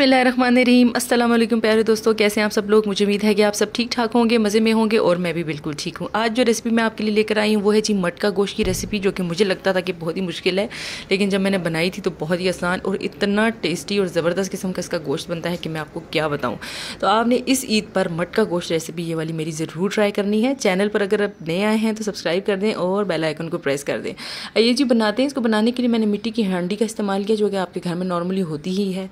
रहीम अल्लाम प्यारे दोस्तों कैसे हैं आप सब लोग मुझे उम्मीद है कि आप सब ठीक ठाक होंगे मज़े में होंगे और मैं भी बिल्कुल ठीक हूँ आज जो रेसिपी मैं आपके लिए लेकर आई हूँ वो है जी मटका गोश्त की रेसिपी जो कि मुझे लगता था कि बहुत ही मुश्किल है लेकिन जब मैंने बनाई थी तो बहुत ही आसान और इतना टेस्टी और ज़बरदस्त किस्म का इसका गोश्त बनता है कि मैं आपको क्या बताऊँ तो आपने इस ईद पर मटका गोश्त रेसिपी ये वाली मेरी ज़रूर ट्राई करनी है चैनल पर अगर आप नए आए हैं तो सब्सक्राइब कर दें और बेलाइकन को प्रेस कर दें ये जी बनाते हैं इसको बनाने के लिए मैंने मिट्टी की हांडी का इस्तेमाल किया जो कि आपके घर में नॉर्मली होती ही है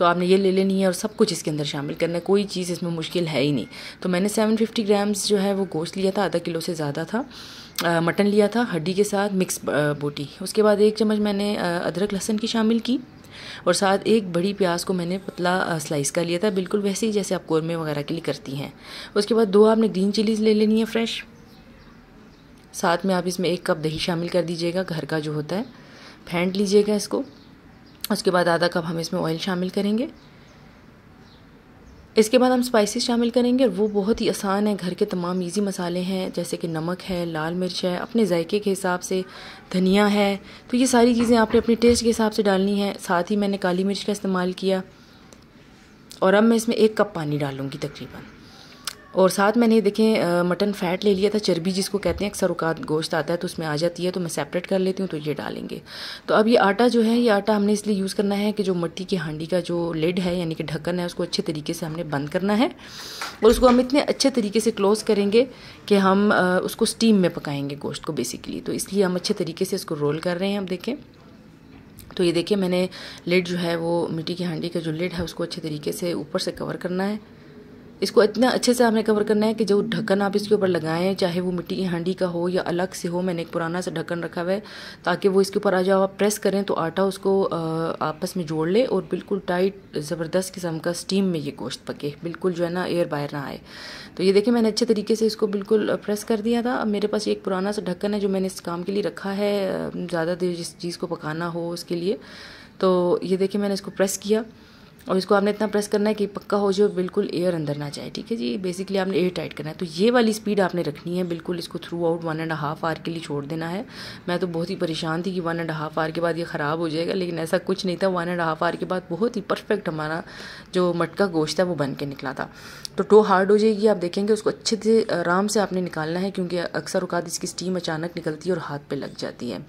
तो आपने ये ले लेनी है और सब कुछ इसके अंदर शामिल करना है कोई चीज़ इसमें मुश्किल है ही नहीं तो मैंने सेवन फिफ्टी ग्राम्स जो है वो गोश्त लिया था आधा किलो से ज़्यादा था मटन लिया था हड्डी के साथ मिक्स बोटी उसके बाद एक चम्मच मैंने अदरक लहसन की शामिल की और साथ एक बड़ी प्याज को मैंने पतला स्लाइस कर लिया था बिल्कुल वैसे ही जैसे आप कौरमे वगैरह के लिए करती हैं उसके बाद दो आपने ग्रीन चिलीज़ ले लेनी है फ्रेश साथ में आप इसमें एक कप दही शामिल कर दीजिएगा घर का जो होता है फेंट लीजिएगा इसको उसके बाद आधा कप हम इसमें ऑयल शामिल करेंगे इसके बाद हम स्पाइसेस शामिल करेंगे और वो बहुत ही आसान है घर के तमाम इजी मसाले हैं जैसे कि नमक है लाल मिर्च है अपने जायके के हिसाब से धनिया है तो ये सारी चीज़ें आपने अपने टेस्ट के हिसाब से डालनी है साथ ही मैंने काली मिर्च का इस्तेमाल किया और अब मैं इसमें एक कप पानी डालूँगी तकरीबन और साथ मैंने देखें मटन फैट ले लिया था चर्बी जिसको कहते हैं अक्सर उकात गोश्त आता है तो उसमें आ जाती है तो मैं सेपरेट कर लेती हूँ तो ये डालेंगे तो अब ये आटा जो है ये आटा हमने इसलिए यूज़ करना है कि जो मट्टी की हांडी का जो लिड है यानी कि ढक्कन है उसको अच्छे तरीके से हमने बंद करना है और उसको हम इतने अच्छे तरीके से क्लोज़ करेंगे कि हम उसको स्टीम में पकाएंगे गोश्त को बेसिकली तो इसलिए हम अच्छे तरीके से इसको रोल कर रहे हैं अब देखें तो ये देखिए मैंने लिड जो है वो मिट्टी की हांडी का जो लिड है उसको अच्छे तरीके से ऊपर से कवर करना है इसको इतना अच्छे से हमें कवर करना है कि जो ढक्कन आप इसके ऊपर लगाएं चाहे वो मिट्टी की हांडी का हो या अलग से हो मैंने एक पुराना सा ढक्कन रखा हुआ है ताकि वो इसके ऊपर आ जाओ आप प्रेस करें तो आटा उसको आपस में जोड़ ले और बिल्कुल टाइट ज़बरदस्त किस्म का स्टीम में ये गोश्त पके बिल्कुल जो है ना एयर बाहर ना आए तो ये देखिए मैंने अच्छे तरीके से इसको बिल्कुल प्रेस कर दिया था अब मेरे पास एक पुराना सा ढक्कन है जो मैंने इस काम के लिए रखा है ज़्यादा देर जिस चीज़ को पकाना हो उसके लिए तो ये देखिए मैंने इसको प्रेस किया और इसको आपने इतना प्रेस करना है कि पक्का हो जाए और बिल्कुल एयर अंदर ना जाए ठीक है जी बेसिकली आपने एयर टाइट करना है तो ये वाली स्पीड आपने रखनी है बिल्कुल इसको throughout one and half hour के लिए छोड़ देना है मैं तो बहुत ही परेशान थी कि वन एंड हाफ आवर के बाद ये ख़राब हो जाएगा लेकिन ऐसा कुछ नहीं था वन एंड हाफ आवर के बाद बहुत ही परफेक्ट हमारा जो मटका गोश्त है वो बन के निकला था तो टो हार्ड हो जाएगी आप देखेंगे उसको अच्छे से आराम से आपने निकालना है क्योंकि अक्सर उकात इसकी स्टीम अचानक निकलती है और हाथ पर लग जाती है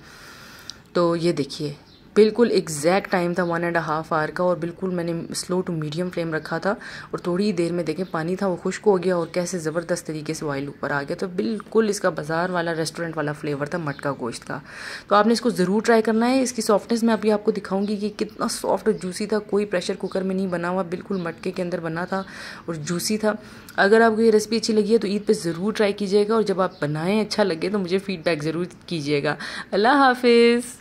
तो ये देखिए बिल्कुल एग्जैक्ट टाइम था वन एंड हाफ आवर का और बिल्कुल मैंने स्लो टू मीडियम फ्लेम रखा था और थोड़ी ही देर में देखें पानी था वो खुश्क हो गया और कैसे ज़बरदस्त तरीके से ऑयल ऊपर आ गया तो बिल्कुल इसका बाज़ार वाला रेस्टोरेंट वाला फ्लेवर था मटका गोश्त का तो आपने इसको ज़रूर ट्राई करना है इसकी सॉफ्टनेस मैं अभी आपको दिखाऊंगी कि कितना सॉफ्ट और जूसी था कोई प्रेशर कुकर में नहीं बना हुआ बिल्कुल मटके के अंदर बना था और जूसी था अगर आपको ये रेसिपी अच्छी लगी है तो ईद पर ज़रूर ट्राई कीजिएगा और जब आप बनाएं अच्छा लगे तो मुझे फीडबैक ज़रूर कीजिएगा अल्लाह हाफिज़